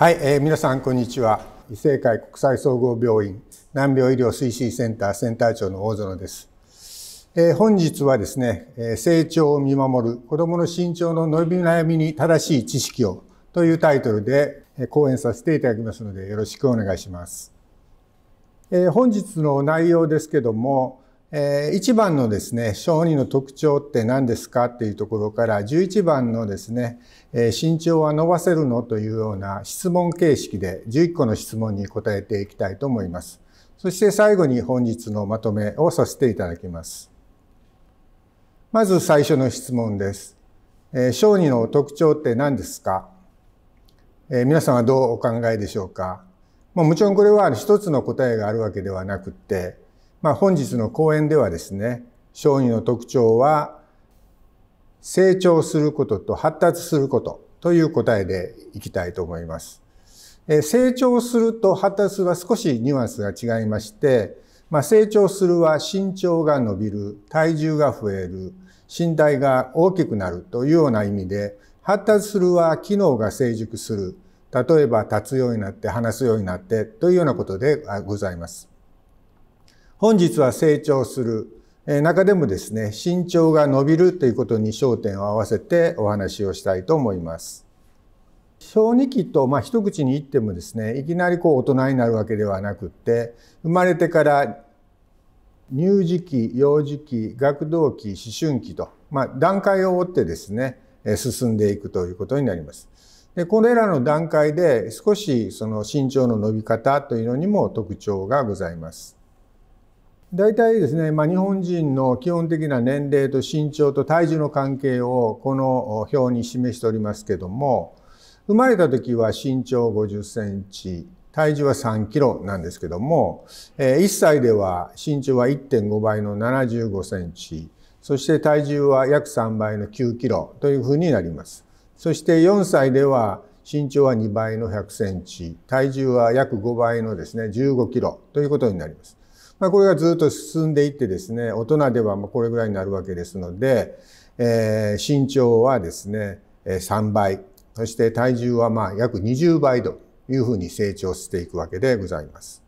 はい、えー、皆さんこんにちは異性会国際総合病院難病医療推進センターセンター長の大園です、えー、本日はですね、えー、成長を見守る子どもの身長の伸び悩みに正しい知識をというタイトルで、え講演させていただきますのでよろしくお願いします、えー、本日の内容ですけどもえ1番のですね、小児の特徴って何ですかっていうところから、11番のですね、え身長は伸ばせるのというような質問形式で11個の質問に答えていきたいと思います。そして最後に本日のまとめをさせていただきます。まず最初の質問です。え小児の特徴って何ですか、え皆さんはどうお考えでしょうかもちろんこれは一つの答えがあるわけではなくて、まあ、本日の講演ではですね小児の特徴は成長することと発達することという答えでいきたいと思います。え成長すると発達は少しニュアンスが違いまして、まあ、成長するは身長が伸びる体重が増える身体が大きくなるというような意味で発達するは機能が成熟する例えば立つようになって話すようになってというようなことでございます。本日は成長する中でもですね身長が伸びるということに焦点を合わせてお話をしたいと思います。小児期と、まあ、一口に言ってもですねいきなりこう大人になるわけではなくって生まれてから乳児期幼児期学童期思春期と、まあ、段階を追ってですね進んでいくということになります。でこれらの段階で少しその身長の伸び方というのにも特徴がございます。大体ですね、まあ、日本人の基本的な年齢と身長と体重の関係をこの表に示しておりますけども生まれた時は身長50センチ体重は3キロなんですけども、え1歳では身長は1.5倍の75センチそして体重は約3倍の9キロというふうになります。そして4歳では身長は2倍の100センチ体重は約5倍のですね15キロということになります。まあ、これがずっと進んでいってですね、大人ではまこれぐらいになるわけですので、えー、身長はですね、3倍、そして体重はま約20倍というふうに成長していくわけでございます。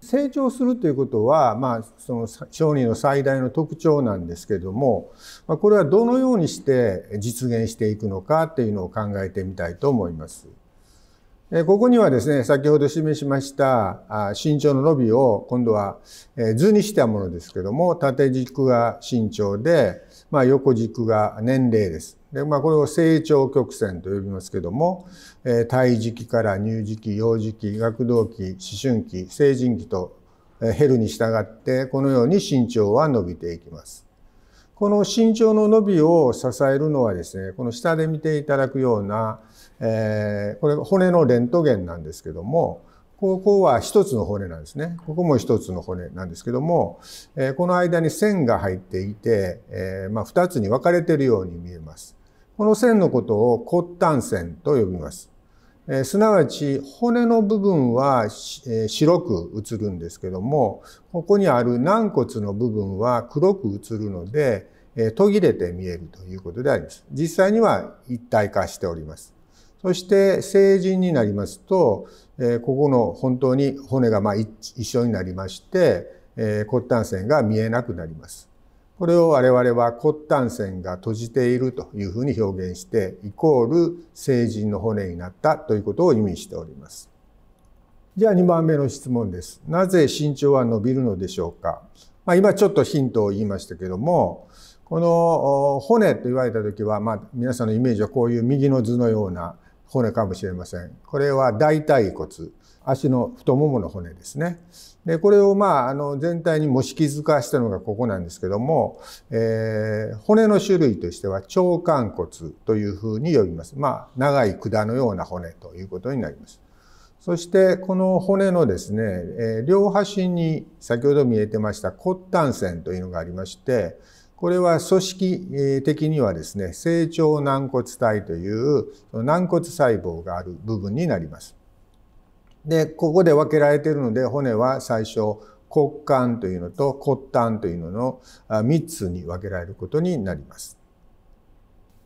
成長するということは、まあ、その小児の最大の特徴なんですけども、まこれはどのようにして実現していくのかっていうのを考えてみたいと思います。ここにはですね、先ほど示しました身長の伸びを今度は図にしたものですけども、縦軸が身長で、まあ、横軸が年齢です。でまあ、これを成長曲線と呼びますけども、え胎児期から乳児期、幼児期、学童期、思春期、成人期と減るに従って、このように身長は伸びていきます。この身長の伸びを支えるのはですね、この下で見ていただくようなえー、これ骨のレントゲンなんですけども、ここは一つの骨なんですね。ここも一つの骨なんですけども、えー、この間に線が入っていて、えー、まあ二つに分かれているように見えます。この線のことを骨端線と呼びます。えー、すなわち骨の部分は、えー、白く映るんですけども、ここにある軟骨の部分は黒く映るので、えー、途切れて見えるということであります。実際には一体化しております。そして成人になりますと、えここの本当に骨がま一緒になりまして、え骨端線が見えなくなります。これを我々は骨端線が閉じているというふうに表現して、イコール成人の骨になったということを意味しております。じゃあ2番目の質問です。なぜ身長は伸びるのでしょうか、まあ、今ちょっとヒントを言いましたけども、この骨と言われた時は、まあ、皆さんのイメージはこういう右の図のような骨かもしれません。これは大腿骨、足の太ももの骨ですね。で、これをまあ、あの、全体に模式づかしたのがここなんですけども、えー、骨の種類としては腸管骨というふうに呼びます。まあ、長い管のような骨ということになります。そしてこの骨のですね、え両端に先ほど見えてました骨端線というのがありまして、これは組織的にはですね成長軟骨体という軟骨細胞がある部分になります。でここで分けられているので骨は最初骨幹というのと骨端というのの3つに分けられることになります。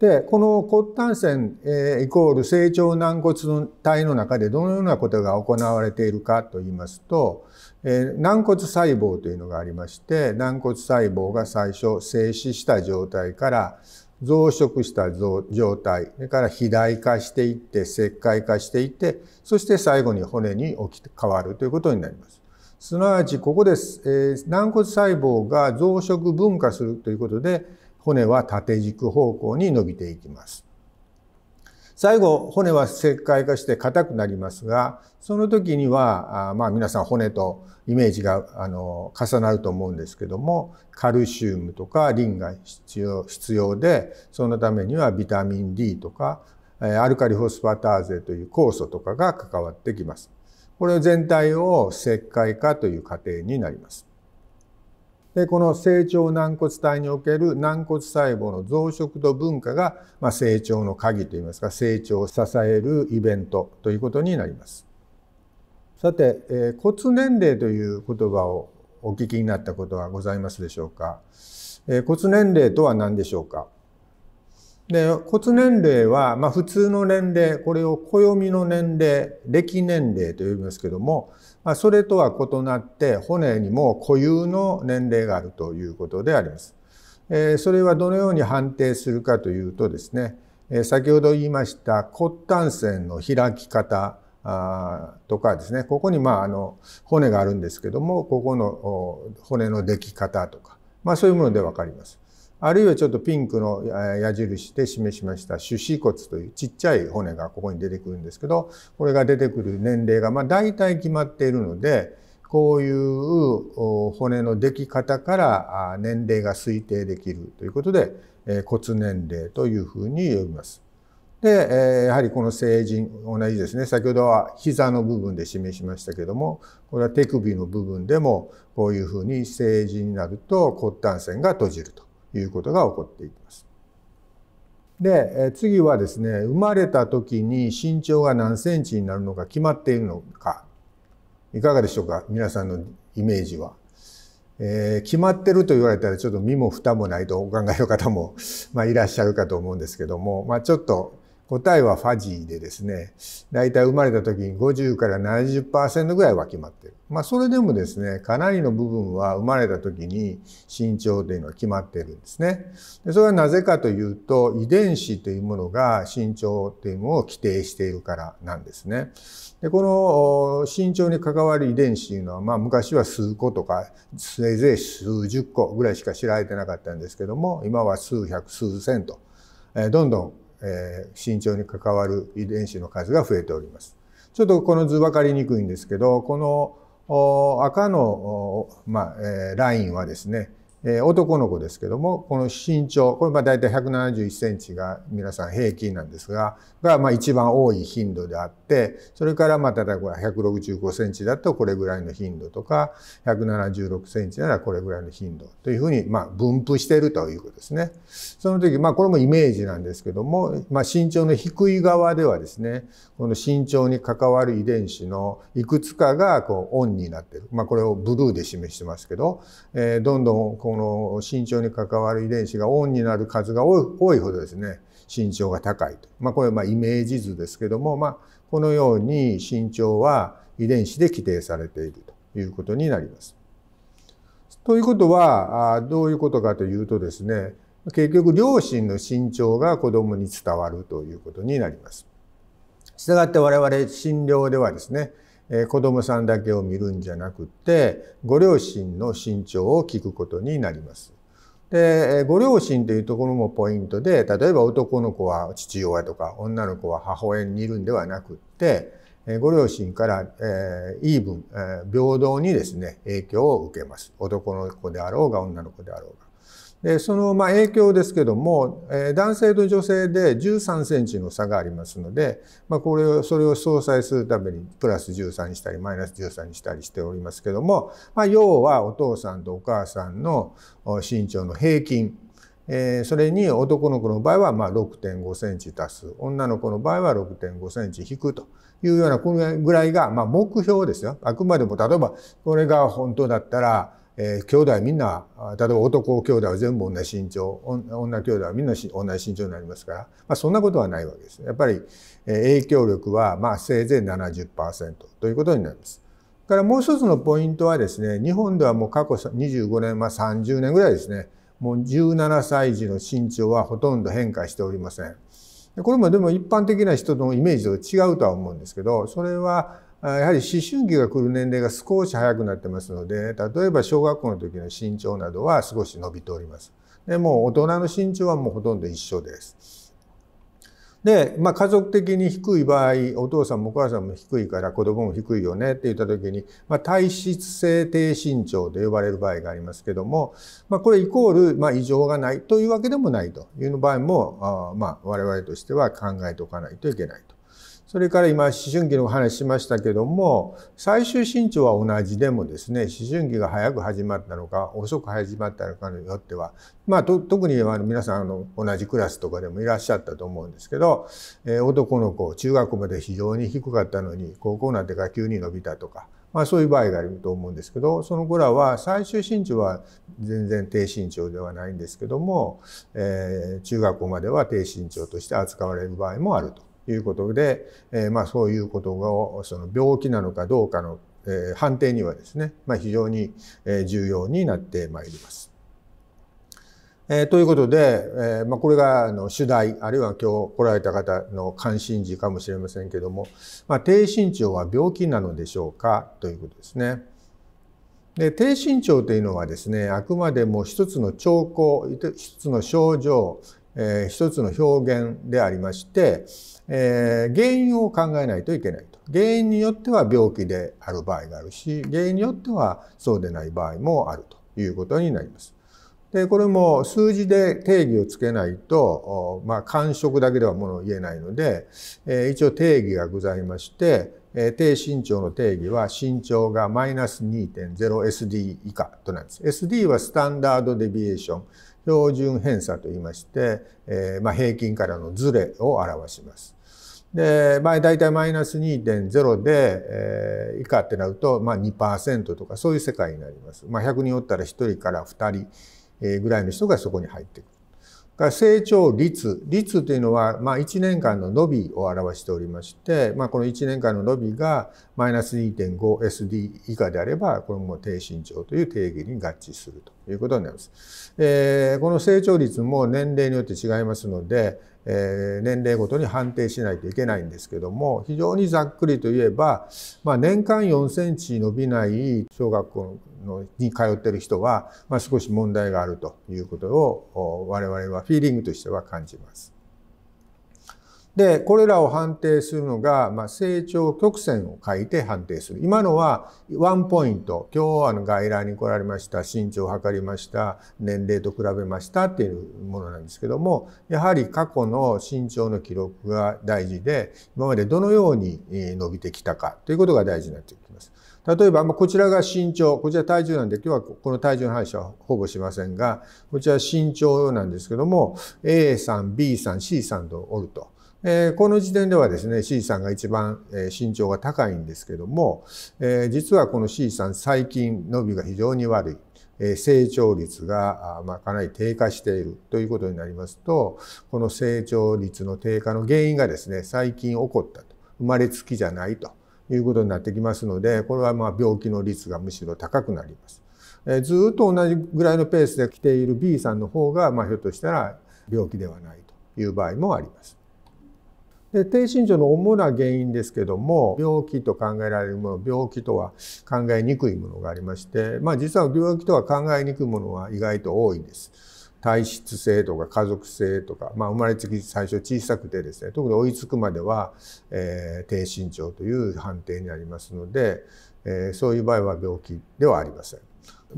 でこの骨端線、えー、イコール成長軟骨体の中でどのようなことが行われているかといいますとえ軟骨細胞というのがありまして軟骨細胞が最初静止した状態から増殖した状態それから肥大化していって石灰化していってそして最後に骨に置き変わるということになります。すなわちここです、えー、軟骨細胞が増殖分化するということで骨は縦軸方向に伸びていきます。最後、骨は石灰化して硬くなりますが、その時には、あまあ皆さん骨とイメージがあの重なると思うんですけども、カルシウムとかリンが必要必要で、そのためにはビタミン D とか、アルカリフォスファターゼという酵素とかが関わってきます。これ全体を石灰化という過程になります。でこの成長軟骨体における軟骨細胞の増殖と分化が、まあ、成長の鍵といいますか成長を支えるイベントということになります。さて、えー、骨年齢という言葉をお聞きになったことはございますでしょうか、えー、骨年齢とは何でしょうかで骨年齢は、まあ、普通の年齢これを暦の年齢歴年齢と呼びますけどもまあ、それとは異なって骨にも固有の年齢があるということであります。えそれはどのように判定するかというとですね、え先ほど言いました骨端線の開き方あとかですねここにまああの骨があるんですけどもここの骨の出来方とか、まあ、そういうもので分かります。あるいはちょっとピンクの矢印で示しました手指骨というちっちゃい骨がここに出てくるんですけど、これが出てくる年齢がまあ大体決まっているので、こういう骨のでき方から年齢が推定できるということで、骨年齢というふうに呼びます。で、やはりこの成人、同じですね。先ほどは膝の部分で示しましたけども、これは手首の部分でも、こういうふうに成人になると骨端線が閉じると。いうことが起こっていきます。で次はですね生まれた時に身長が何センチになるのか決まっているのかいかがでしょうか皆さんのイメージは。えー、決まってると言われたらちょっと身も蓋もないとお考えの方も、まあ、いらっしゃるかと思うんですけども、まあ、ちょっと答えはファジーでですね、だいたい生まれた時に50から70%ぐらいは決まってる。まあそれでもですね、かなりの部分は生まれた時に身長というのは決まってるんですね。でそれはなぜかというと、遺伝子というものが身長というものを規定しているからなんですね。でこの身長に関わる遺伝子というのは、まあ昔は数個とか、せいぜい数十個ぐらいしか知られてなかったんですけども、今は数百、数千と、えどんどんえー、身長に関わる遺伝子の数が増えております。ちょっとこの図分かりにくいんですけど、この赤の、まえー、ラインはですね、えー、男の子ですけども、この身長、これまあ大体171センチが皆さん平均なんですが、がまあ一番多い頻度であって、それからまあ例えば165センチだとこれぐらいの頻度とか、176センチならこれぐらいの頻度というふうにまあ分布しているということですね。その時、まあこれもイメージなんですけども、まあ身長の低い側ではですね、この身長に関わる遺伝子のいくつかがこうオンになっている。まあこれをブルーで示してますけど、えー、どんどんこうこの身長に関わる遺伝子がオンになる数が多いほどですね身長が高いと、まあ、これはまイメージ図ですけども、まあ、このように身長は遺伝子で規定されているということになります。ということはどういうことかというとですね結局両親の身長が子供に伝わるということになります。したがって我々診療ではですねえ子供さんだけを見るんじゃなくてご両親の身長を聞くことになります。でご両親というところもポイントで例えば男の子は父親とか女の子は母親にいるんではなくってご両親から、えー、イーブン、えー、平等にですね影響を受けます男の子であろうが女の子であろうが。でそのま影響ですけども、え男性と女性で13センチの差がありますので、まあ、これをそれを相殺するためにプラス13にしたりマイナス13にしたりしておりますけども、まあ、要はお父さんとお母さんの身長の平均、えそれに男の子の場合はま6.5センチ足す女の子の場合は6.5センチ引くというようなこれぐらいがま目標ですよあくまでも例えばこれが本当だったらえー、兄弟みんな例えば男兄弟は全部同じ身長女兄弟はみんな同じ身長になりますから、まあ、そんなことはないわけですやっぱり、え影響力はまあせいぜい70%ということになります。からもう一つのポイントはですね日本ではもう過去25年、まあ、30年ぐらいですねもう17歳児の身長はほとんど変化しておりません。これもでも一般的な人のイメージと違うとは思うんですけどそれはやはり思春期が来る年齢が少し早くなってますので例えば小学校の時の身長などは少し伸びております。でもう大人の身長はもうほとんど一緒です。で、まあ、家族的に低い場合お父さんもお母さんも低いから子供も低いよねって言った時に、まあ、体質性低身長と呼ばれる場合がありますけども、まあ、これイコール、まあ、異常がないというわけでもないという場合もあ、まあ、我々としては考えておかないといけないと。それから今思春期の話しましたけども最終身長は同じでもですね思春期が早く始まったのか遅く始まったのかによってはまあ特にあの皆さんあの同じクラスとかでもいらっしゃったと思うんですけど、えー、男の子中学校まで非常に低かったのに高校になってから急に伸びたとか。まあそういう場合があると思うんですけど、その子らは最終身長は全然低身長ではないんですけども、えー、中学校までは低身長として扱われる場合もあると。いうことで、えまあ、そういうことがその病気なのかどうかの、え判定にはですね、まあ、非常に重要になってまいります。えー、ということで、えー、まあ、これがあの主題あるいは今日来られた方の関心事かもしれませんけども、まあ、低身長は病気なのでしょうかということですね。で低身長というのはですねあくまでも一つの兆候一つの症状一つの表現でありまして、え原因を考えないといけないと。原因によっては病気である場合があるし、原因によってはそうでない場合もあるということになります。で、これも数字で定義をつけないと、まあ、感触だけではものを言えないので、一応定義がございまして、低身長の定義は身長がマイナス 2.0SD 以下となります。SD はスタンダードデビエーション。標準偏差といいまして、えー、まあ、平均からのズレを表します。で、まあ、大体マイナス2.0で、えー、以下ってなると、まあ2、とかそういう世界になります。まあ、100人おったら1人から2人ぐらいの人がそこに入ってくる。から成長率率というのは、まあ、1年間の伸びを表しておりまして、まあ、この1年間の伸びがマイナス 2.5SD 以下であればこれも低身長という定義に合致するということになります。えー、この成長率も年齢によって違いますので、えー、年齢ごとに判定しないといけないんですけども非常にざっくりといえば、まあ、年間4センチ伸びない小学校のに通ってる人は、まあ、少し問題があるということを我々はフィーリングとしては感じます。で、これらを判定するのが、まあ、成長曲線を書いて判定する。今のはワンポイント。今日あの外来に来られました。身長を測りました。年齢と比べましたっていうものなんですけども、やはり過去の身長の記録が大事で、今までどのように伸びてきたかということが大事になってきます。例えば、まあ、こちらが身長、こちら体重なんで、今日はこの体重の話はほぼしませんが、こちら身長なんですけども、A さん、B さん、C さんとおると。えー、この時点ではですね C さんが一番、えー、身長が高いんですけども、えー、実はこの C さん最近伸びが非常に悪い。えー、成長率があ、まあ、かなり低下しているということになりますとこの成長率の低下の原因がですね最近起こったと生まれつきじゃないということになってきますのでこれはまあ病気の率がむしろ高くなります。えー、ずっと同じぐらいのペースで来ている B さんの方が、まあ、ひょっとしたら病気ではないという場合もあります。で低身長の主な原因ですけども病気と考えられるもの病気とは考えにくいものがありまして、まあ、実は病気とは考えにくいものは意外と多いんです。体質性とか家族性とか、まあ、生まれつき最初小さくてですね特に追いつくまでは、えー、低身長という判定になりますので、えー、そういう場合は病気ではありません。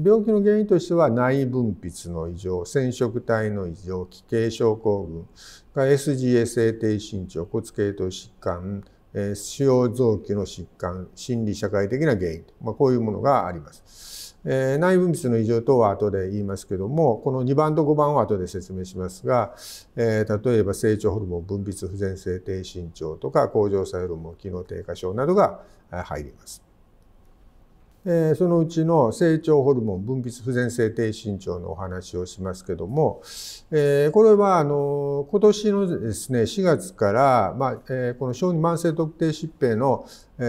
病気の原因としては内分泌の異常染色体の異常奇形症候群が SGA 性低身長骨系統疾患腫瘍臓器の疾患心理社会的な原因と、まあ、こういうものがあります。え内分泌の異常等は後で言いますけどもこの2番と5番は後で説明しますが、え例えば成長ホルモン分泌不全性低身長とか甲状腺ホルモン機能低下症などが入ります。そのうちの成長ホルモン分泌不全性低身長のお話をしますけども、これはあの今年のですね4月から、まこの小児慢性特定疾病の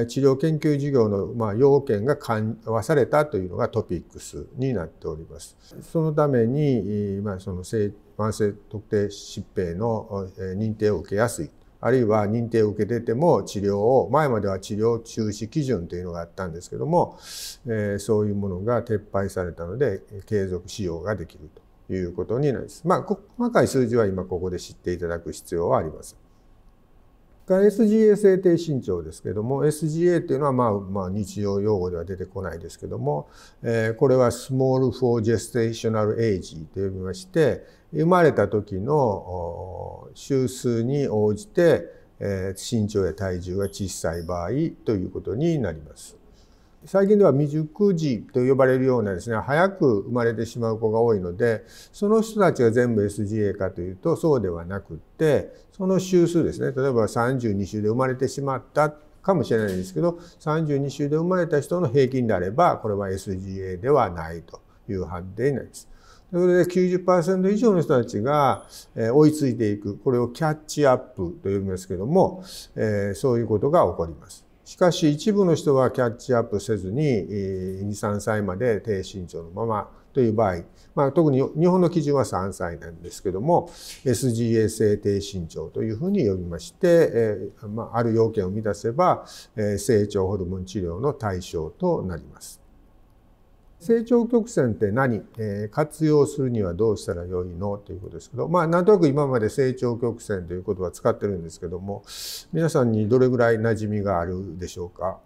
治療研究事業の、要件が緩和されたというのがトピックスになっております。そのために、まその慢性特定疾病の認定を受けやすいあるいは認定を受けてても治療を前までは治療中止基準というのがあったんですけども、えー、そういうものが撤廃されたので継続使用ができるということになります。まあ、細かい数字は今ここで知っていただく必要はあります。が SGA 制定身長ですけども SGA っていうのは、まあ、まあ日常用語では出てこないですけども、えー、これはスモール・フォー・ジェステ i ショナル・エイジと呼びまして生まれた時の周数に応じて、えー、身長や体重が小さい場合ということになります。最近では未熟児と呼ばれるようなですね早く生まれてしまう子が多いのでその人たちが全部 SGA かというとそうではなくってその週数ですね例えば32週で生まれてしまったかもしれないんですけど32週で生まれた人の平均であればこれは SGA ではないという判定になります。これで90%以上の人たちが追いついていくこれをキャッチアップと呼びますけどもそういうことが起こります。しかし一部の人はキャッチアップせずに23歳まで低身長のままという場合、まあ、特に日本の基準は3歳なんですけども SGA 性低身長というふうに呼びまして、えまあ、ある要件を満たせば、え成長ホルモン治療の対象となります。成長曲線って何、えー、活用するにはどうしたらよいのということですけどまあなんとなく今まで成長曲線という言葉使ってるんですけども皆さんにどれぐらい馴染みがあるでしょうか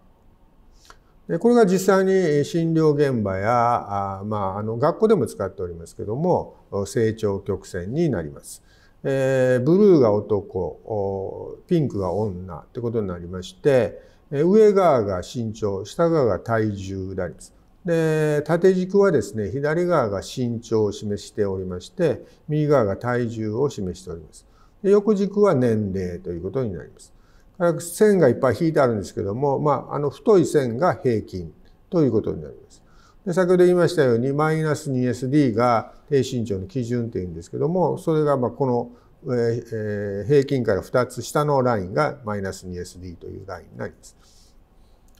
でこれが実際に診療現場やあ、まあ、あの学校でも使っておりますけども成長曲線になります。えー、ブルーが男ピンクが女ってことになりまして上側が身長下側が体重であります。で縦軸はですね左側が身長を示しておりまして右側が体重を示しております。で横軸は年齢ということになります。線がいっぱい引いてあるんですけども、まあ、あの太い線が平均ということになります。で先ほど言いましたようにマイナス 2SD が低身長の基準っていうんですけどもそれがまあこの、え平均から2つ下のラインがマイナス 2SD というラインになります。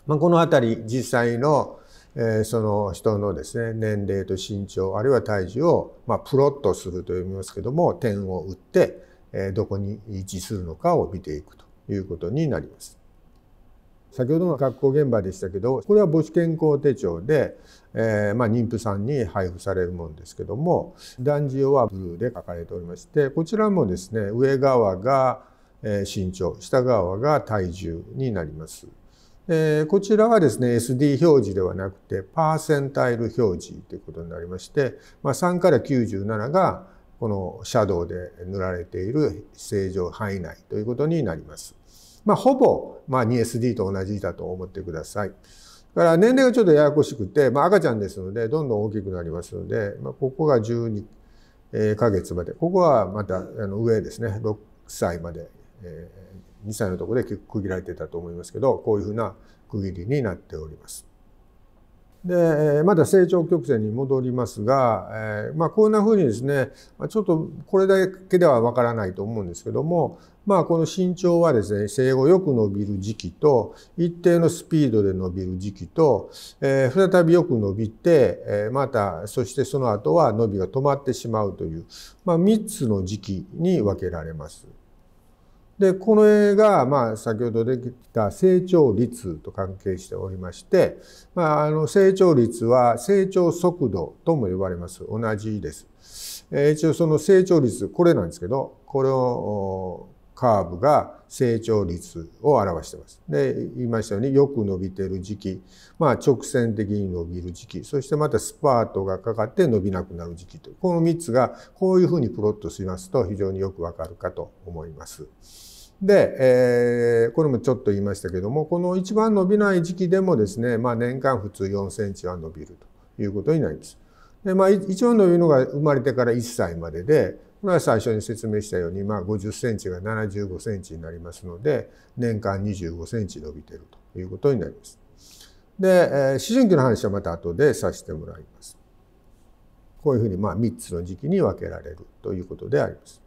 まあ、この辺り実際のえその人のですね年齢と身長あるいは体重を、まプロットするといいますけども点を打って、えどこに位置するのかを見ていくということになります。先ほどの学校現場でしたけどこれは母子健康手帳で、えー、まあ、妊婦さんに配布されるものですけども男児用はブルーで書かれておりましてこちらもですね上側が身長下側が体重になります。えー、こちらはですね、SD 表示ではなくて、パーセンタイル表示ということになりまして、まあ、3から97がこのシャドウで塗られている正常範囲内ということになります。まあ、ほぼ、まあ、2SD と同じだと思ってください。だから年齢がちょっとややこしくて、まあ、赤ちゃんですので、どんどん大きくなりますので、まあ、ここが12ヶ月まで、ここはまたあの上ですね、6歳まで、えー2歳のところで区切られてたと思いますけどこういうふうな区切りになっております。でまだ成長曲線に戻りますが、えー、まあ、こんなふうにですねちょっとこれだけではわからないと思うんですけども、まあ、この身長はですね生後よく伸びる時期と一定のスピードで伸びる時期と、えー、再びよく伸びて、えー、またそしてその後は伸びが止まってしまうという、まあ、3つの時期に分けられます。でこの絵がまあ先ほどできた成長率と関係しておりまして、まあ、あの成長率は成長速度とも呼ばれます同じです。えー、一応その成長率これなんですけどこれをカーブが成長率を表してます。で言いましたようによく伸びてる時期、まあ、直線的に伸びる時期そしてまたスパートがかかって伸びなくなる時期というこの3つがこういうふうにプロットしますと非常によくわかるかと思います。で、えー、これもちょっと言いましたけどもこの一番伸びない時期でもですね、まあ、年間普通4センチは伸びるということになります。でまあ、一番伸びるのが生まれてから1歳まででこれは最初に説明したように、まあ、50センチが75センチになりますので年間25センチ伸びているということになります。で、えー、思春期の話はまた後でさせてもらいます。こういうふうにまあ3つの時期に分けられるということであります。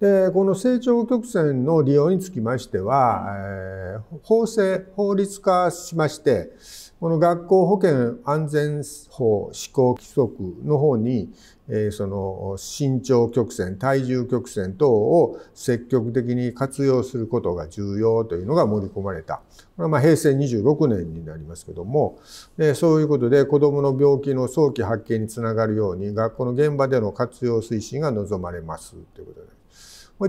でこの成長曲線の利用につきましては、えー、法制法律化しまして、この学校保健安全法施行規則の方に、えー、その身長曲線体重曲線等を積極的に活用することが重要というのが盛り込まれたこれはま平成26年になりますけどもそういうことで子どもの病気の早期発見につながるように学校の現場での活用推進が望まれますということです。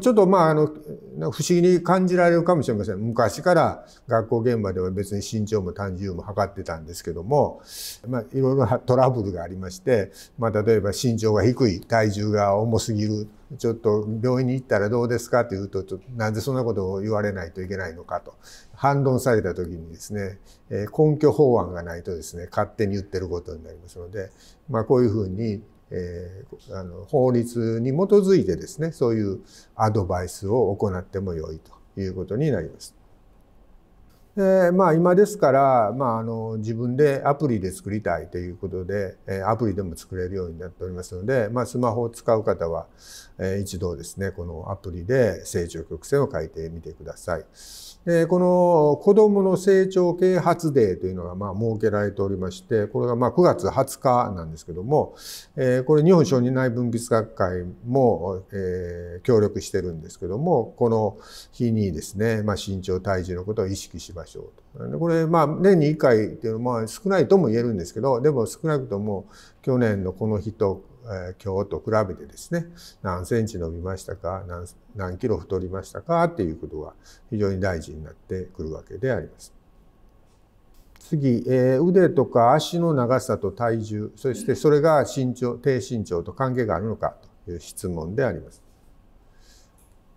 ちょっとまああの不思議に感じられるかもしれません昔から学校現場では別に身長も単重も測ってたんですけども、まあ、いろいろトラブルがありまして、まあ、例えば身長が低い体重が重すぎるちょっと病院に行ったらどうですかというととなんでそんなことを言われないといけないのかと反論された時にですね、え根拠法案がないとですね勝手に言ってることになりますので、まあ、こういうふうにえー、あの法律に基づいてですねそういうアドバイスを行ってもよいということになります。でまあ、今ですから、まあ、あの自分でアプリで作りたいということで、えアプリでも作れるようになっておりますので、まあ、スマホを使う方は、え一度ですねこのアプリで成長曲線を書いてみてください。でこの子どもの成長啓発デーというのがまあ設けられておりましてこれがまあ9月20日なんですけども、えー、これ日本小児内分泌学会も、えー、協力してるんですけどもこの日にですね、まあ、身長体重のことを意識しましょうと。これまあ年に1回っていうのは少ないとも言えるんですけどでも少なくとも去年のこの日と今日と比べてですね何センチ伸びましたか何何キロ太りましたかっていうことが非常に大事になってくるわけであります。次、えー、腕とか足の長さと体重そしてそれが身長低身長と関係があるのかという質問であります。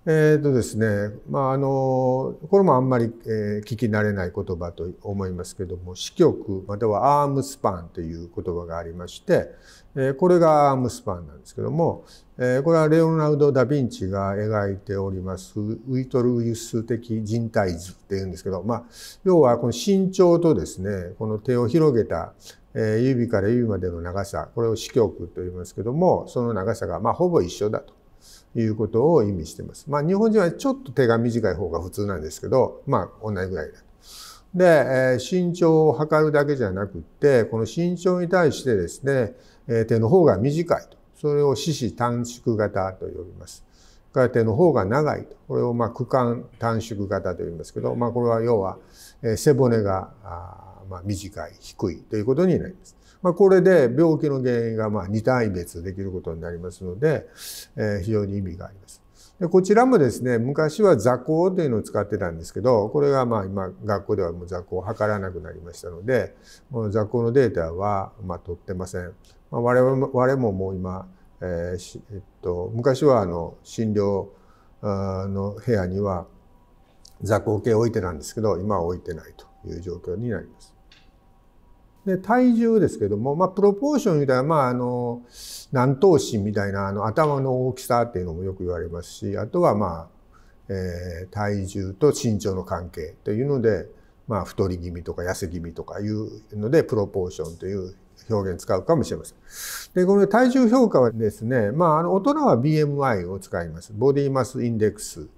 えーとですねまあ、あのこれもあんまり、え聞き慣れない言葉と思いますけども支局またはアームスパンという言葉がありまして、えこれがアームスパンなんですけども、えこれはレオナルド・ダ・ヴィンチが描いておりますウィトル・ウィス的人体図っていうんですけど、まあ、要はこの身長とですねこの手を広げたえ指から指までの長さこれを支局と言いますけどもその長さがまほぼ一緒だということを意味してます。まあ、日本人はちょっと手が短い方が普通なんですけど、まあ、同じぐらいだと。で、え身長を測るだけじゃなくって、この身長に対してですね、え手の方が短いと。それを四肢短縮型と呼びます。から手の方が長いと。これをまあ区間短縮型と呼びますけど、まあ、これは要は背骨がまあ短い、低いということになります。まあ、これで病気の原因がまあ2単位別できることになりますので、えー、非常に意味があります。でこちらもですね昔は座高というのを使ってたんですけどこれがまあ今学校ではもう座高を測らなくなりましたのでもう座高のデータはまあ取ってません。まあ、我々我ももう今、えーえっと、昔はあの診療の部屋には座高計置いてたんですけど今は置いてないという状況になります。で体重ですけども、まあ、プロポーションみたいな、まあ、あの南東神みたいなあの頭の大きさっていうのもよく言われますしあとは、まあえー、体重と身長の関係というので、まあ、太り気味とか痩せ気味とかいうのでプロポーションという表現使うかもしれません。で、この体重評価はですね、まあ、あの大人は BMI を使います。ボディマスインデックス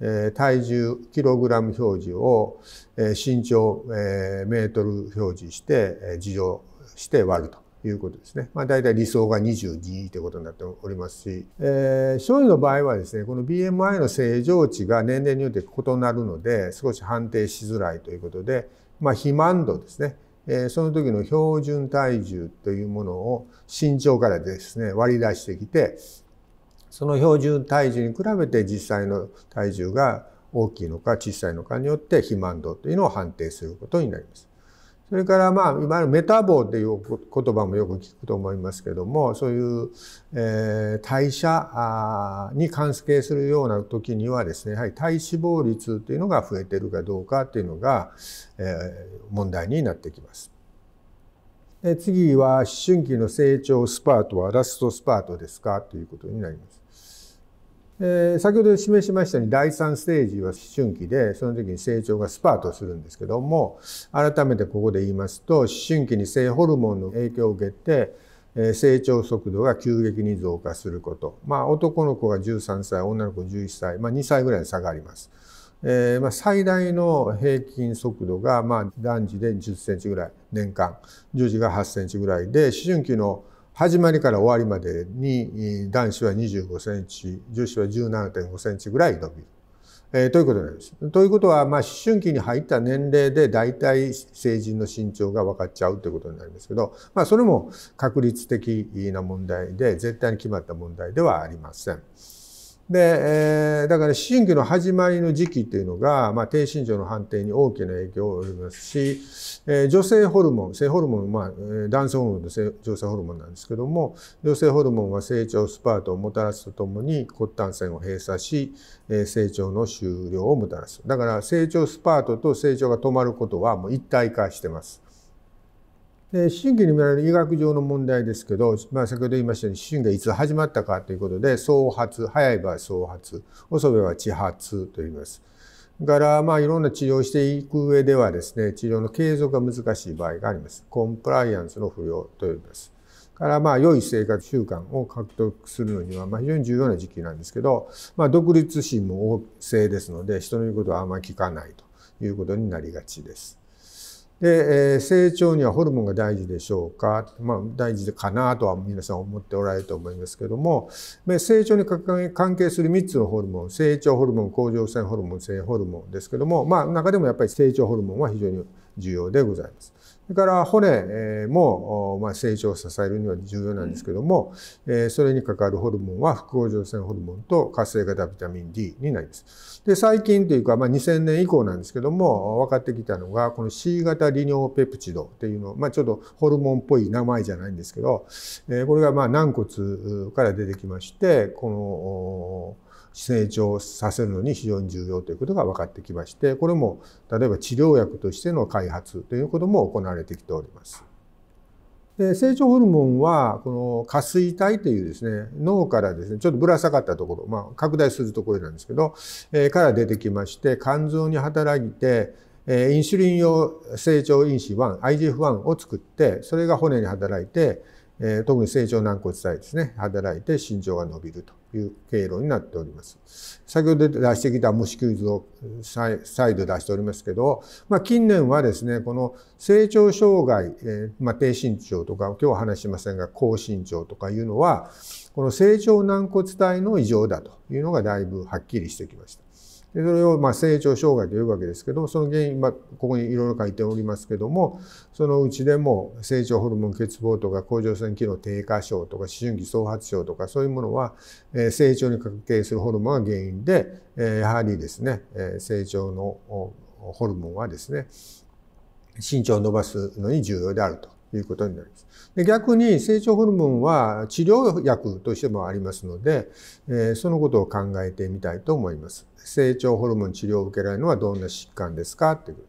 え体重キログラム表示を、え身長、えメートル表示して、えー、事情して割るということですね。まあ、大体理想が22ということになっておりますし、えー、小児の場合はですね、この BMI の正常値が年齢によって異なるので、少し判定しづらいということで、まあ、肥満度ですね、えー、その時の標準体重というものを身長からですね、割り出してきて、その標準体重に比べて実際の体重が大きいのか小さいのかによって肥満度というのを判定することになります。それからまあ、いわゆるメタボっていう言葉もよく聞くと思いますけども、そういう、えー、代謝に関係するような時にはですね、やはり体脂肪率というのが増えてるかどうかっていうのが、えー、問題になってきます。で次は思春期の成長スパートはラストスパートですかということになります。え先ほど示しましたように第3ステージは思春期でその時に成長がスパートするんですけども改めてここで言いますと思春期に性ホルモンの影響を受けて成長速度が急激に増加すること。まあ、男の子が13歳、女の子11歳、まあ、2歳ぐらいの差があります。えまあ、最大の平均速度が、まあ、男児で10センチぐらい年間女児が8センチぐらいで思春期の始まりから終わりまでに男子は25センチ女子は17.5センチぐらい伸びる。えということなりです。ということは、まあ、思春期に入った年齢で大体成人の身長が分かっちゃうということになりんですけど、まあ、それも確率的な問題で絶対に決まった問題ではありません。で、えー、だから思春期の始まりの時期というのが、まあ、低身長の判定に大きな影響を及びますし、えー、女性ホルモン、性ホルモン、まあ、男性ホルモンと女性ホルモンなんですけども、女性ホルモンは成長スパートをもたらすとともに骨端線を閉鎖し、えー、成長の終了をもたらす。だから成長スパートと成長が止まることはもう一体化してます。で思春に見られる医学上の問題ですけど、まあ、先ほど言いましたように思がいつ始まったかということで早発早い場合早発遅い場合は遅発と言います。からまあいろんな治療をしていく上ではですね治療の継続が難しい場合があります。コンプライアンスの不良と呼びます。からまあ良い生活習慣を獲得するのにはまあ非常に重要な時期なんですけど、まあ、独立心も旺盛ですので人の言うことはあんまり聞かないということになりがちです。で、えー、成長にはホルモンが大事でしょうか、まあ、大事かなとは皆さん思っておられると思いますけども成長に関係する3つのホルモン成長ホルモン甲状腺ホルモン性ホルモンですけども、まあ、中でもやっぱり成長ホルモンは非常に重要でございます。それから骨も成長を支えるには重要なんですけども、それに関わるホルモンは副甲状腺ホルモンと活性型ビタミン D になります。で、最近というか、まあ、2000年以降なんですけども、分かってきたのが、この C 型利尿ペプチドっていうの、まあ、ちょっとホルモンっぽい名前じゃないんですけど、これがまあ軟骨から出てきまして、この、成長させるのに非常に重要ということが分かってきましてこれも例えば治療薬としての開発ということも行われてきております。で成長ホルモンはこの下垂体というですね脳からですねちょっとぶら下がったところ、まあ、拡大するところなんですけど、えー、から出てきまして肝臓に働いて、えー、インシュリン用成長因子 1IGF1 を作ってそれが骨に働いてえ特に成長軟骨体ですね働いて身長が伸びるという経路になっております先ほど出してきた虫ク図を再度出しておりますけど、まあ、近年はですねこの成長障害、えまあ、低身長とか今日話しませんが高身長とかいうのはこの成長軟骨体の異常だというのがだいぶはっきりしてきました。でそれをま成長障害というわけですけどその原因、まあ、ここにいろいろ書いておりますけどもそのうちでも成長ホルモン欠乏とか甲状腺機能低下症とか思春期創発症とかそういうものは、え成長に関係するホルモンが原因で、えやはりですね、え成長のホルモンはですね身長を伸ばすのに重要であると。いうことになります。で逆に成長ホルモンは治療薬としてもありますので、えー、そのことを考えてみたいと思います。成長ホルモン治療を受けられるのはどんな疾患ですかっていうこと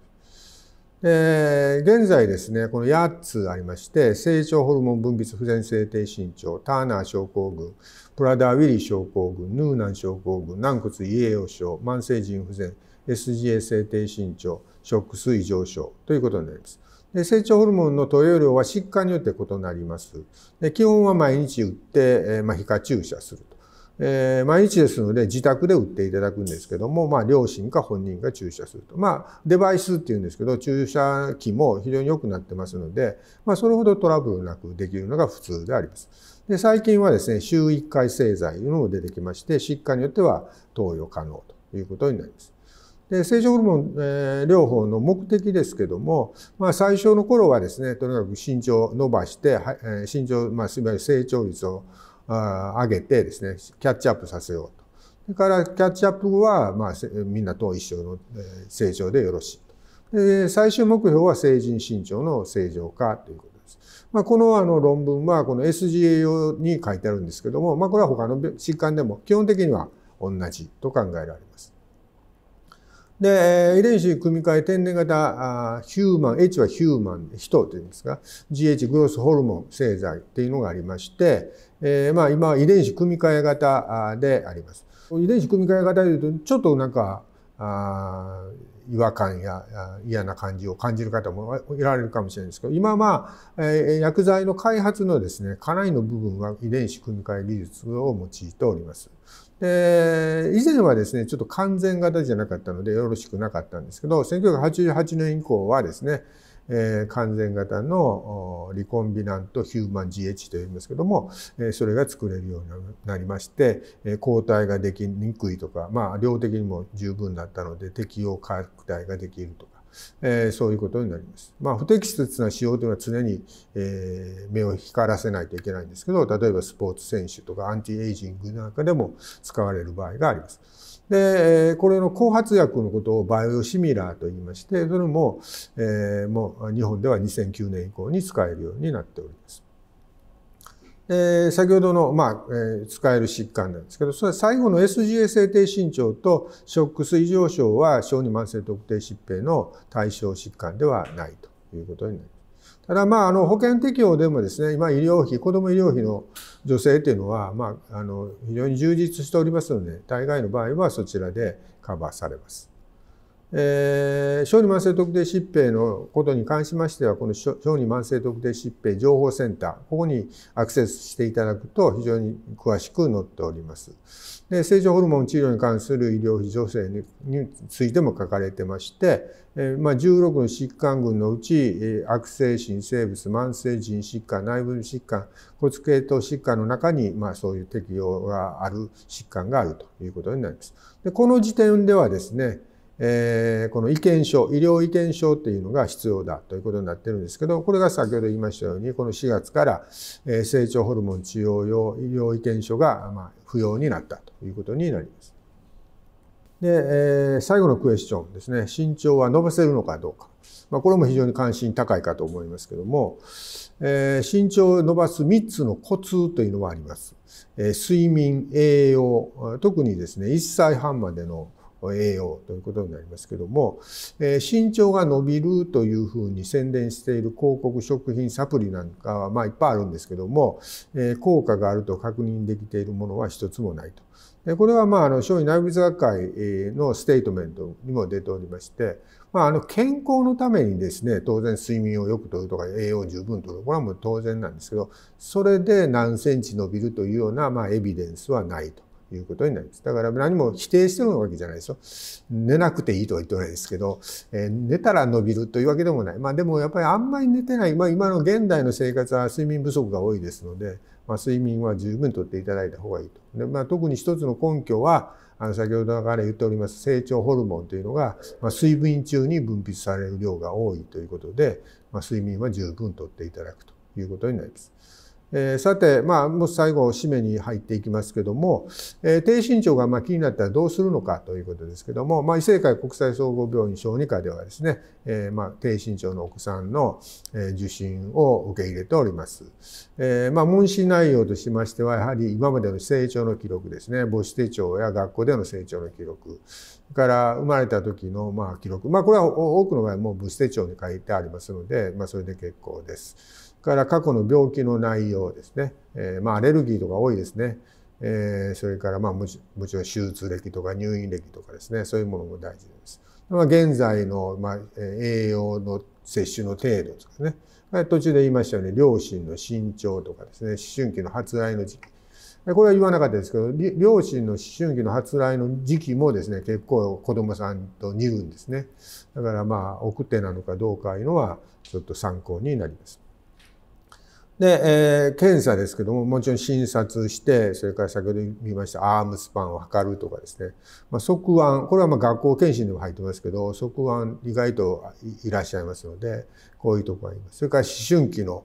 え現在ですね、この8つありまして、成長ホルモン分泌不全性低身長、ターナー症候群、プラダーウィリー症候群、ヌーナン症候群、軟骨胃栄養症、慢性腎不全、SGA 性低身長、ショックス異常症ということになります。で成長ホルモンの投与量は疾患によって異なります。で基本は毎日打って、えー、まあ、皮下注射すると。えー、毎日ですので自宅で打っていただくんですけども、まあ、両親か本人が注射すると。まあ、デバイスっていうんですけど、注射器も非常に良くなってますので、まあ、それほどトラブルなくできるのが普通であります。で、最近はですね、週1回製剤というのも出てきまして、疾患によっては投与可能ということになります。で生殖ホルモン、えー、療法の目的ですけども、まあ、最初の頃はですねとにかく身長を伸ばしては、えー、身長、まあ、いわゆる成長率をあ上げてですねキャッチアップさせようと。それからキャッチアップ後は、まあ、みんなと一緒の成長でよろしいと。で最終目標は成人身長の正常化ということです。まあ、このあの論文はこの SGA 用に書いてあるんですけども、まあ、これは他の疾患でも基本的には同じと考えられます。で、遺伝子組み換え天然型ヒューマン、H はヒューマン、人というんですが、GH グロスホルモン製剤っていうのがありまして、えー、まあ今遺伝子組み換え型であります。遺伝子組み換え型でいうと、ちょっとなんか、あ違和感や嫌な感じを感じる方もいられるかもしれないですけど今はまあ、えー、薬剤の開発のですねかなりの部分は遺伝子組み換え技術を用いております。で、以前はですね、ちょっと完全型じゃなかったのでよろしくなかったんですけど、1988年以降はですね、えー、完全型のリコンビナントヒューマン GH といいますけども、えー、それが作れるようになりまして、え抗体ができにくいとか、まあ、量的にも十分だったので適応拡大ができるとか、えー、そういうことになります。まあ、不適切な使用というのは常に、えー、目を光らせないといけないんですけど、例えばスポーツ選手とかアンチエイジングなんかでも使われる場合があります。で、これの後発薬のことをバイオシミラーと言いまして、それも、えー、もう日本では2009年以降に使えるようになっております。で先ほどの、まあえー、使える疾患なんですけどそれ最後の SGA 制定身長とショック水上症は小児慢性特定疾病の対象疾患ではないということになります。ただまああの保険適用でもですね今医療費子ども医療費の助成というのは、まあ、あの非常に充実しておりますので大概の場合はそちらでカバーされます。えー、小児慢性特定疾病のことに関しましては、この小児慢性特定疾病情報センター、ここにアクセスしていただくと非常に詳しく載っております。で、成長ホルモン治療に関する医療費助成についても書かれてまして、えー、まあ、16の疾患群のうち、悪性新生物、慢性腎疾患、内分疾患、骨系統疾患の中に、まあ、そういう適用がある疾患があるということになります。で、この時点ではですね、えこの意見書、医療意見書っていうのが必要だということになってるんですけど、これが先ほど言いましたように、この4月から、え成長ホルモン治療用医療意見書が、ま不要になったということになります。で、え最後のクエスチョンですね。身長は伸ばせるのかどうか。まあ、これも非常に関心高いかと思いますけども、え身長を伸ばす3つのコツというのはあります。え睡眠、栄養、特にですね、1歳半までの栄養ということになりますけども、え身長が伸びるというふうに宣伝している広告食品サプリなんかはまあいっぱいあるんですけども、え効果があると確認できているものは一つもないと。でこれはまああの小児内部学会のステートメントにも出ておりまして、まあ、あの健康のためにですね当然睡眠をよくとるとか栄養を十分とるこれはもう当然なんですけどそれで何センチ伸びるというようなまあエビデンスはないと。いうことになります。だから何も否定してるわけじゃないですよ。寝なくていいとは言ってないですけど、えー、寝たら伸びるというわけでもない。まあでもやっぱりあんまり寝てない、まあ今の現代の生活は睡眠不足が多いですので、まあ、睡眠は十分とっていただいた方がいいと。でまあ、特に一つの根拠は、あの先ほどから言っております成長ホルモンというのが、まあ、水分中に分泌される量が多いということで、まあ、睡眠は十分とっていただくということになります。えー、さて、まあ、もう最後、締めに入っていきますけども、えー、低身長がまあ気になったらどうするのかということですけども、まあ、異性会国際総合病院小児科ではですね、えー、まあ、低身長のお子さんの、え受診を受け入れております。えまあ、問診内容としましては、やはり今までの成長の記録ですね、母子手帳や学校での成長の記録、から生まれた時のまあ記録、まあ、これは多くの場合もう母子手帳に書いてありますので、まあ、それで結構です。から過去の病気の内容ですね、えー、まあ、アレルギーとか多いですね、えー、それからまあもちろん手術歴とか入院歴とかですねそういうものも大事です。まあ、現在の、まあ、栄養の摂取の程度とかね途中で言いましたように両親の身長とかですね思春期の発来の時期これは言わなかったですけど両親の思春期の発来の時期もですね結構子どもさんと似るんですねだからまあ奥手なのかどうかいうのはちょっと参考になります。で、えー、検査ですけども、もちろん診察して、それから先ほど見ましたアームスパンを測るとかですね、まあ、側腕、これはまあ学校検診でも入ってますけど、側腕意外といらっしゃいますので、こういうとこがあります。それから思春期の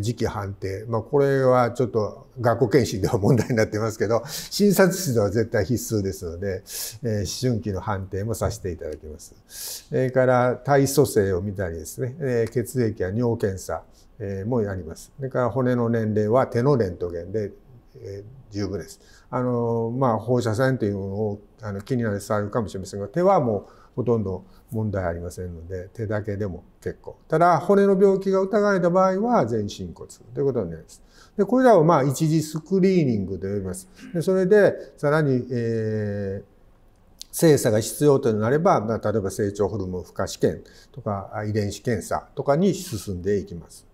時期判定、まあ、これはちょっと学校検診では問題になってますけど、診察室では絶対必須ですので、えー、思春期の判定もさせていただきます。それから体組成を見たりですね、えー、血液や尿検査、えもやります。それから骨の年齢は手のレントゲンで、え十分です。あのまあ、放射線というのをあの気になる人あるかもしれませんが手はもうほとんど問題ありませんので手だけでも結構。ただ骨の病気が疑われた場合は全身骨ということになります。でこれらをまあ一時スクリーニングと呼びます。でそれでさらに、えー精査が必要となれば、まあ、例えば成長ホルモン負荷試験とか遺伝子検査とかに進んでいきます。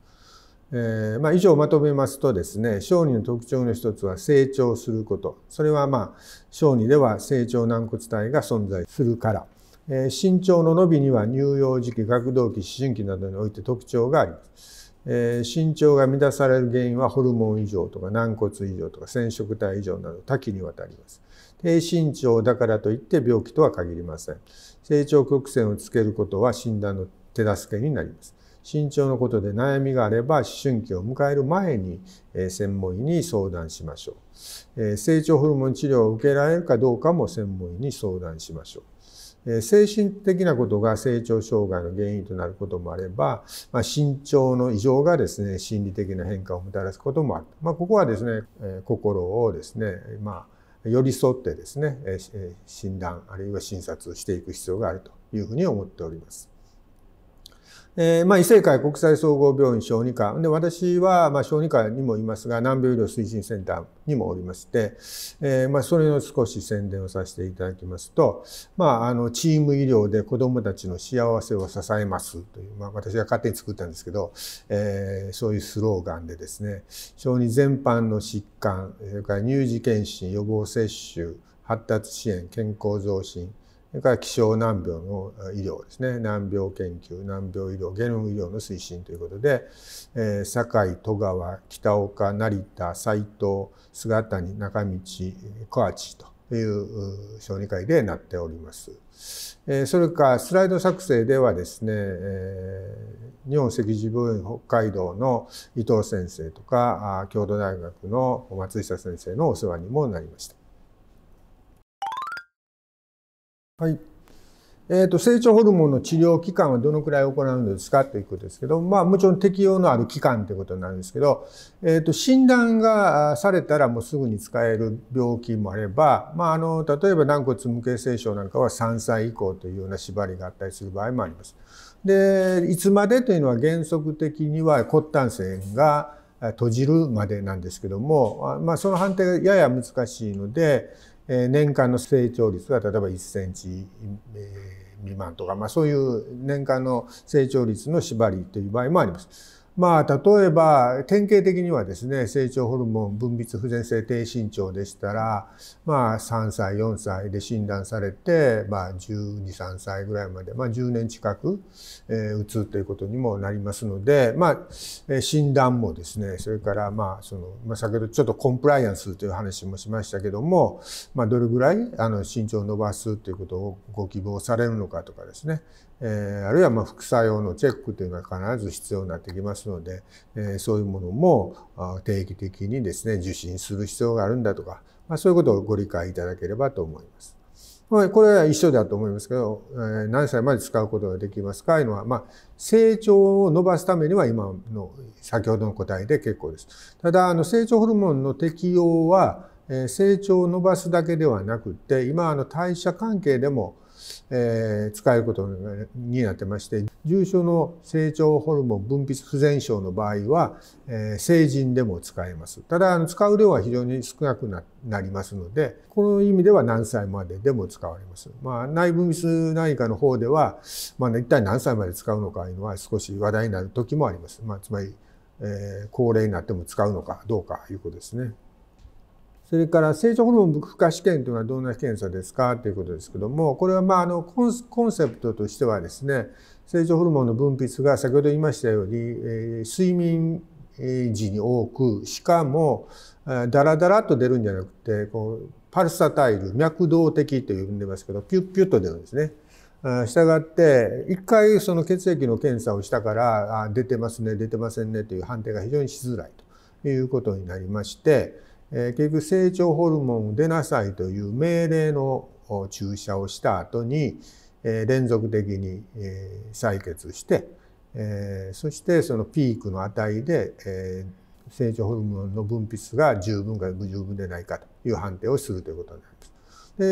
えーまあ、以上まとめますとですね小児の特徴の一つは成長することそれはまあ小児では成長軟骨体が存在するから、えー、身長の伸びには乳幼児期学童期思春期などにおいて特徴があります、えー、身長が乱される原因はホルモン異常とか軟骨異常とか染色体異常など多岐にわたります低身長だからといって病気とは限りません成長曲線をつけることは診断の手助けになります身長のことで悩みがあれば思春期を迎える前に専門医に相談しましょう。成長ホルモン治療を受けられるかどうかも専門医に相談しましょう。精神的なことが成長障害の原因となることもあれば、ま身長の異常がですね、心理的な変化をもたらすこともある。まあ、ここはですね、心をですね、まあ寄り添ってですね診断あるいは診察していく必要があるというふうに思っております。えー、まあ、異性会国際総合病院小児科。で、私は、まあ、小児科にもいますが、難病医療推進センターにもおりまして、えー、まあ、それの少し宣伝をさせていただきますと、まあ、あの、チーム医療で子供たちの幸せを支えますという、まあ、私が勝手に作ったんですけど、えー、そういうスローガンでですね、小児全般の疾患、それから乳児健診、予防接種、発達支援、健康増進、それから気象難病の医療ですね難病研究難病医療ゲノム医療の推進ということで、えー、堺戸川北岡成田斎藤菅谷中道小八という小児科医でなっております。えー、それからスライド作成ではですね、えー、日本赤十字病院北海道の伊藤先生とか京都大学の松下先生のお世話にもなりました。はい。えーと、成長ホルモンの治療期間はどのくらい行うんですかということですけど、まあ、もちろん適用のある期間ということなんですけど、えーと、と診断がされたらもうすぐに使える病気もあれば、まあ、あの例えば軟骨無形成症なんかは3歳以降というような縛りがあったりする場合もあります。でいつまでというのは原則的には骨端線が閉じるまでなんですけども、まあ、その判定がやや難しいので、年間の成長率が例えば1センチ未満とか、まあ、そういう年間の成長率の縛りという場合もあります。まあ、例えば典型的にはですね成長ホルモン分泌不全性低身長でしたら、まあ、3歳4歳で診断されて、まあ、123歳ぐらいまで、まあ、10年近く、えー、うつということにもなりますので、まあえ診断もですねそれからまあその、まあ、先ほどちょっとコンプライアンスという話もしましたけども、まあ、どれぐらいあの身長を伸ばすということをご希望されるのかとかですね、えー、あるいはまあ副作用のチェックというのは必ず必要になってきますので、えそういうものも定期的にですね、受診する必要があるんだとか、まあ、そういうことをご理解いただければと思います。まこれは一緒だと思いますけど、え何歳まで使うことができますかいうのは、まあ、成長を伸ばすためには今の先ほどの答えで結構です。ただ、あの成長ホルモンの適用は、え成長を伸ばすだけではなくて、今あの代謝関係でも、えー、使えることになってまして、重症の成長ホルモン分泌不全症の場合は、えー、成人でも使えます。ただ、あの使う量は非常に少なくなりますので、この意味では何歳まででも使われます。まあ、内分泌内科の方では、まあ、一体何歳まで使うのかというのは少し話題になる時もあります。まあ、つまり、えー、高齢になっても使うのかどうかいうことですね。それから成長ホルモン不可試験というのはどんな検査ですかということですけども、これはまああのコンセプトとしてはですね、成長ホルモンの分泌が先ほど言いましたように、え睡眠時に多く、しかもダラダラと出るんじゃなくて、こうパルサタイル、脈動的と呼んでますけど、ピュッピュッと出るんですね。したがって一回その血液の検査をしたから出てますね出てませんねという判定が非常にしづらいということになりましてえ結局成長ホルモン出なさいという命令の注射をした後に、え連続的に、え採血して、えそしてそのピークの値で、え成長ホルモンの分泌が十分か不十分でないかという判定をするということになります。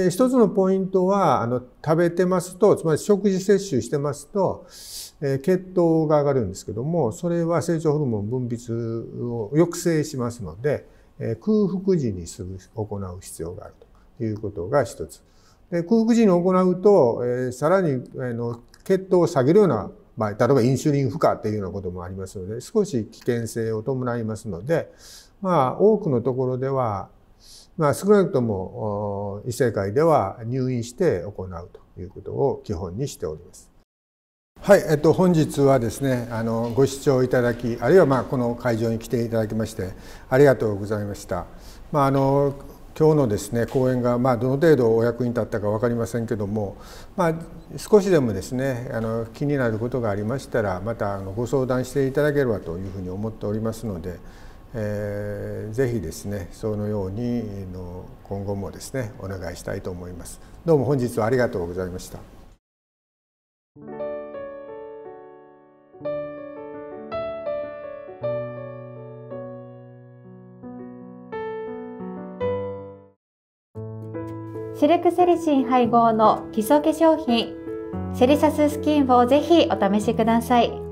で一つのポイントはあの食べてますとつまり食事摂取してますと、えー、血糖が上がるんですけどもそれは成長ホルモン分泌を抑制しますので、空腹時にする行う必要があるということが一つ。で空腹時に行うと、えー、さらに、えー、の血糖を下げるような、場合例えばインシュリン負荷っていうようなこともありますので少し危険性を伴いますので、まあ、多くのところでは、まあ、少なくとも異性界では入院して行うということを基本にしております。はい、えっと、本日はですねあのご視聴いただきあるいはまあこの会場に来ていただきましてありがとうございました。まあ、あの今日のですね講演がまあどの程度お役に立ったか分かりませんけども、まあ、少しでもですねあの気になることがありましたらまたあのご相談していただければというふうに思っておりますので、えー、ぜひですねそのようにの今後もですねお願いしたいと思います。どうも本日はありがとうございました。シルクセリシン配合の基礎化粧品セリサススキンをぜひお試しください。